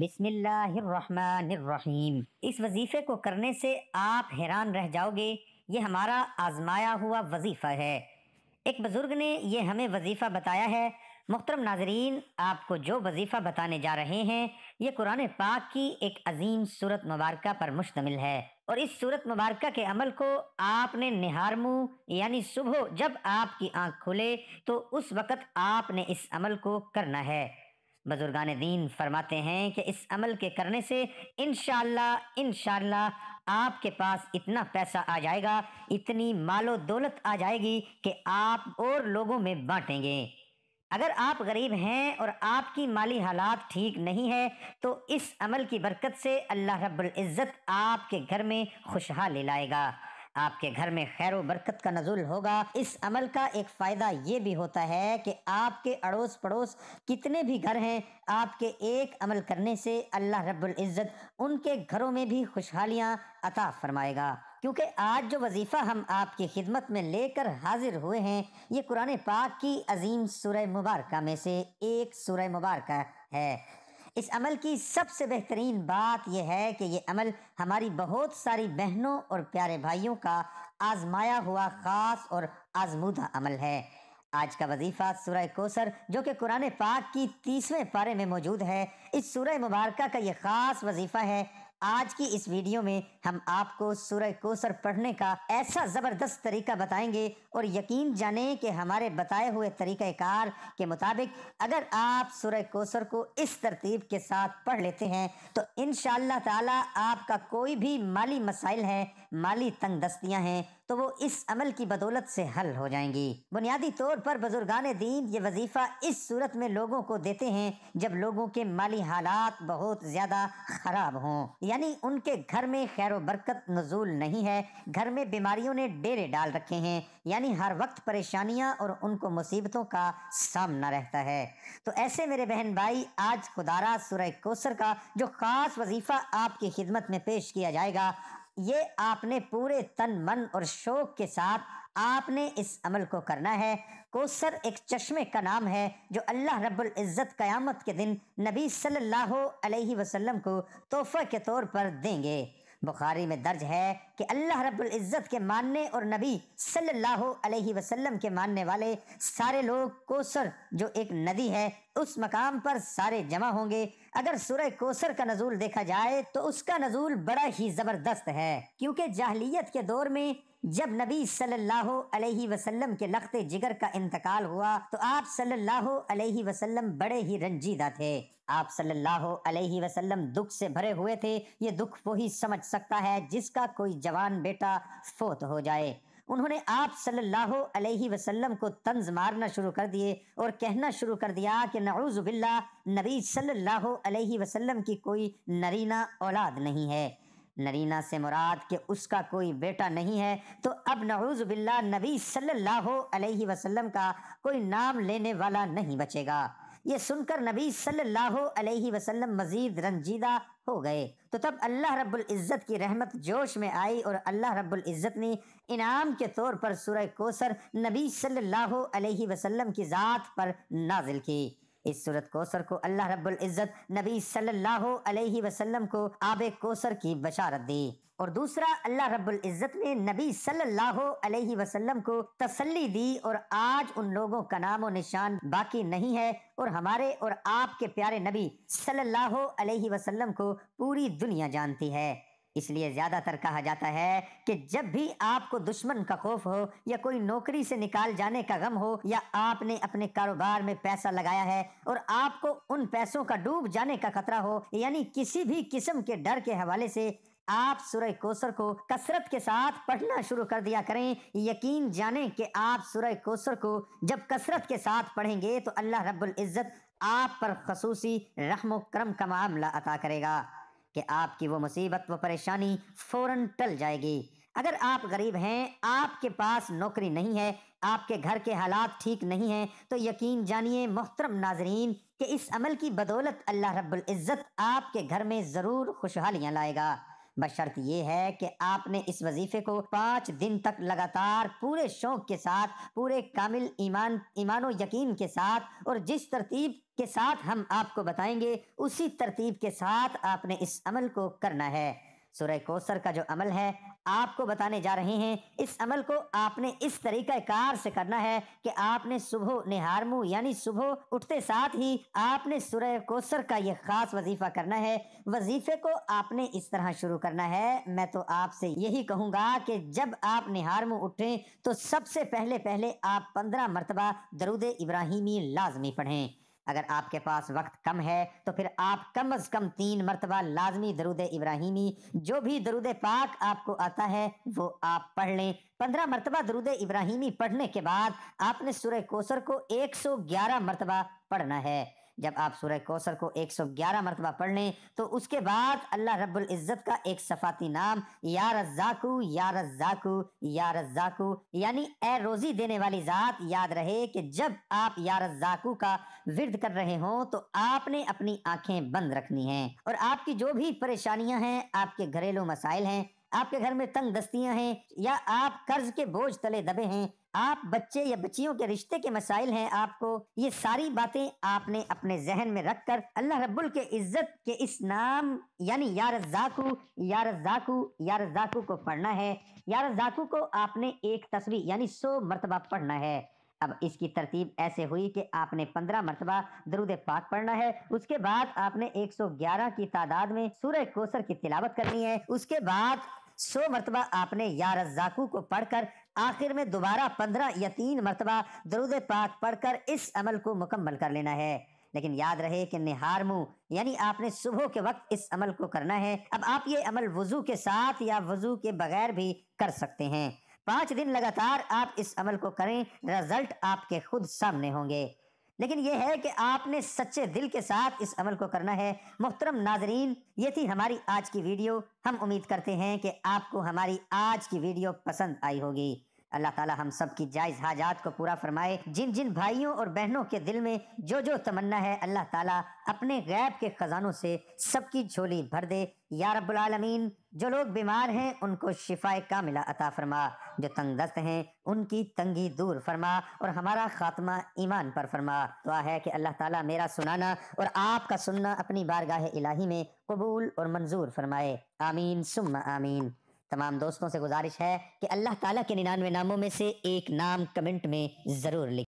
बिसमीम इस वजीफ़े को करने से आप हैरान रह जाओगे ये हमारा आजमाया हुआ वजीफ़ा है एक बुज़ुर्ग ने यह हमें वजीफ़ा बताया है मुख्तरम नाजरीन आपको जो वजीफ़ा बताने जा रहे हैं ये कुरान पाक की एक अजीम सूरत मुबारक पर मुश्तमिल है और इस सूरत मुबारक के अमल को आपने निहार मुँह यानी सुबह जब आपकी आंख खुले तो उस वक़्त आपने इस अमल को करना है बुजुर्गान दीन फरमाते हैं कि इस अमल के करने से इन इन आपके पास इतना पैसा आ जाएगा इतनी मालो दौलत आ जाएगी कि आप और लोगों में बांटेंगे अगर आप गरीब हैं और आपकी माली हालात ठीक नहीं है तो इस अमल की बरकत से अल्लाह रब्बुल इज़्ज़त आपके घर में खुशहाली लाएगा आपके घर में खैर बरकत का नजुल होगा इस अमल का एक फ़ायदा ये भी होता है कि आपके अड़ोस पड़ोस कितने भी घर हैं आपके एक अमल करने से अल्लाह रब्बुल इज़्ज़त उनके घरों में भी खुशहालियाँ अता फरमाएगा क्योंकि आज जो वजीफ़ा हम आपकी खिदमत में लेकर हाजिर हुए हैं ये कुरान पाक की अजीम सूरह मुबारक में से एक सूरह मुबारक है इस अमल की सबसे बेहतरीन बात यह है कि यह अमल हमारी बहुत सारी बहनों और प्यारे भाइयों का आजमाया हुआ ख़ास और आजमूदा अमल है आज का वजीफ़ा सूरह कोसर जो कि कुरान पाक की तीसवें पारे में मौजूद है इस सूरह मुबारक का यह ख़ास वजीफ़ा है आज की इस वीडियो में हम आपको सूरह कोसर पढ़ने का ऐसा ज़बरदस्त तरीका बताएंगे और यकीन जाने कि हमारे बताए हुए कार के मुताबिक अगर आप सूरह कोसर को इस तरतीब के साथ पढ़ लेते हैं तो इन ताला आपका कोई भी माली मसाइल है माली तंग दस्तियाँ हैं तो वो इस अमल की बदौलत से हल हो जाएंगी बुनियादी तौर पर बुजुर्गान दीन ये वजीफ़ा इस सूरत में लोगों को देते हैं जब लोगों के माली हालात बहुत ज़्यादा ख़राब हों यानी उनके घर में खैर बरकत नजूल नहीं है घर में बीमारियों ने डेरे डाल रखे हैं यानी हर वक्त परेशानियां और उनको मुसीबतों का सामना रहता है तो ऐसे मेरे बहन भाई आज खुदारा सुरह कोसर का जो ख़ास वजीफ़ा आपकी खिदमत में पेश किया जाएगा ये आपने पूरे तन मन और शोक के साथ आपने इस अमल को करना है कोसर एक चश्मे का नाम है जो अल्लाह रब्बुल इज़्ज़त क़यामत के दिन नबी सल्लल्लाहु अलैहि वसल्लम को तोहफे के तौर पर देंगे बुखारी में दर्ज है कि अल्लाह रब्बुल इज़्ज़त के मानने और नबी सल्लल्लाहु अलैहि वसल्लम के मानने वाले सारे लोग कोसर जो एक नदी है उस मकाम पर सारे जमा होंगे अगर सूरह कोसर का नजूल देखा जाए तो उसका नजूल बड़ा ही ज़बरदस्त है क्योंकि जाहलीत के दौर में जब नबी सल्लल्लाहु अलैहि वसल्लम के लखते जिगर का इंतकाल हुआ तो आप सल्लल्लाहु अलैहि वसल्लम बड़े ही रंजीदा थे आप सल्लल्लाहु अलैहि वसल्लम दुख से भरे हुए थे ये दुख वही समझ सकता है जिसका कोई जवान बेटा फोत हो जाए उन्होंने आप सल्लल्लाहु अलैहि वसल्लम को तंज मारना शुरू कर दिए और कहना शुरू कर दिया कि नऊज़ बिल्ला नबी सल्लल्लाहु अलैहि वसल्लम की कोई नरीना औलाद नहीं है नरीना से मुराद के उसका कोई बेटा नहीं है तो अब नऊज़ बिल्ला नबी सल्लल्लाहु अलैहि वसल्लम का कोई नाम लेने वाला नहीं बचेगा ये सुनकर नबी सल्लल्लाहु अलैहि वसल्लम मजीद रंजीदा हो गए तो तब अल्लाह रब्बुल इज़्ज़त की रहमत जोश में आई और अल्लाह रब्बुल इज़्ज़त ने इनाम के तौर पर सूरह कोसर नबी सल्लल्लाहु अलैहि वसल्लम की ज़ात पर नाजिल की इस सूरत कोसर को अल्लाह रब्बुल इज़्ज़त नबी सल्लल्लाहु अलैहि वसल्लम को आब कोसर की बशारत दी और दूसरा अल्लाह रब्बुल इज़्ज़त ने नबी सल्लल्लाहु अलैहि वसल्लम को तसल्ली दी और आज उन लोगों का नाम और निशान बाकी नहीं है और हमारे और आपके प्यारे नबी सल्लल्लाहु अलैहि वसल्लम को पूरी दुनिया जानती है इसलिए ज्यादातर कहा जाता है कि जब भी आपको दुश्मन का खौफ हो या कोई नौकरी से निकाल जाने का गम हो या आपने अपने कारोबार में पैसा लगाया है और आपको उन पैसों का डूब जाने का खतरा हो यानी किसी भी किस्म के डर के हवाले से आप सुरह कोसर को कसरत के साथ पढ़ना शुरू कर दिया करें यकीन जाने कि आप सुरह कोसर को जब कसरत के साथ पढ़ेंगे तो अल्लाह रब्बुल इज़्ज़त आप पर खसूसी रहम करम का मामला अता करेगा कि आपकी वो मुसीबत व परेशानी फौरन टल जाएगी अगर आप गरीब हैं आपके पास नौकरी नहीं है आपके घर के हालात ठीक नहीं हैं तो यकीन जानिए मोहतरम नाजरीन कि इस अमल की बदौलत अल्लाह रब्बुल इज़्ज़त आपके घर में ज़रूर खुशहालियाँ लाएगा बशर्त ये है कि आपने इस वजीफे को पाँच दिन तक लगातार पूरे शौक के साथ पूरे कामिल ईमान ईमान यकीन के साथ और जिस तरतीब के साथ हम आपको बताएंगे उसी तरतीब के साथ आपने इस अमल को करना है सुरह कोसर का जो अमल है आपको बताने जा रहे हैं इस अमल को आपने इस तरीका कार से करना है कि आपने सुबह निहार मुँह यानी सुबह उठते साथ ही आपने सुरह कोसर का ये खास वजीफा करना है वजीफे को आपने इस तरह शुरू करना है मैं तो आपसे यही कहूँगा कि जब आप निहार मुँह उठें तो सबसे पहले पहले आप पंद्रह मरतबा दरुद इब्राहिमी लाजमी पढ़ें अगर आपके पास वक्त कम है तो फिर आप कम अज कम तीन मरतबा लाजमी दरुद इब्राहिमी जो भी दरुद पाक आपको आता है वो आप पढ़ लें पंद्रह मरतबा दरुद इब्राहिमी पढ़ने के बाद आपने सुरह कोसर को एक सौ ग्यारह मरतबा पढ़ना है जब आप सूर्य कौसर को 111 मरतबा पढ़ लें तो उसके बाद अल्लाह रब्बुल इज़्ज़त का एक सफाती नाम या रज्जाकू या रज्जाकू या रज्जाकू यानी ए रोज़ी देने वाली ज़ात याद रहे कि जब आप या रज्जाकू का विर्द कर रहे हों तो आपने अपनी आंखें बंद रखनी हैं और आपकी जो भी परेशानियां हैं आपके घरेलू मसाइल हैं आपके घर में तंग दस्तियां हैं या आप कर्ज के बोझ तले दबे हैं आप बच्चे या बच्चियों के रिश्ते के मसाइल हैं आपको ये सारी बातें आपने अपने जहन में रखकर अल्लाह रब्बुल के इज्जत के इस नाम यानी यार जाकू यार जाकू यार जाकू को पढ़ना है यार जाकू को आपने एक तस्वीर यानी सौ मरतबा पढ़ना है अब इसकी तरतीब ऐसे हुई कि आपने पंद्रह मरतबा दरुद पाक पढ़ना है उसके बाद आपने एक सौ ग्यारह की तादाद में सूर्य कोसर की तिलावत करनी है उसके बाद सो मरतबा आपने या रज्जाकू को पढ़कर आखिर में दोबारा पंद्रह या तीन मरतबा दरुद पाक पढ़कर इस अमल को मुकम्मल कर लेना है लेकिन याद रहे कि निहार मुंह यानी आपने सुबह के वक्त इस अमल को करना है अब आप ये अमल वजू के साथ या वजू के बगैर भी कर सकते हैं पांच दिन लगातार आप इस अमल को करें रिजल्ट आपके खुद सामने होंगे लेकिन यह है कि आपने सच्चे दिल के साथ इस अमल को करना है मोहतरम नाजरीन ये थी हमारी आज की वीडियो हम उम्मीद करते हैं कि आपको हमारी आज की वीडियो पसंद आई होगी अल्लाह ताला हम सब की जायज हाजात को पूरा फरमाए जिन जिन भाइयों और बहनों के दिल में जो जो तमन्ना है अल्लाह ताला अपने गैब के खजानों से सबकी झोली भर दे या रब्बुल आलमीन जो लोग बीमार हैं उनको शिफाए मिला अता फरमा जो तंगदस्त हैं उनकी तंगी दूर फरमा और हमारा खात्मा ईमान पर फरमा दुआ है कि अल्लाह ताला मेरा सुनाना और आपका सुनना अपनी बारगाह इलाही में कबूल और मंजूर फरमाए आमीन सुम आमीन तमाम दोस्तों से गुजारिश है कि अल्लाह ताला के निन्यानवे नामों में से एक नाम कमेंट में ज़रूर लिख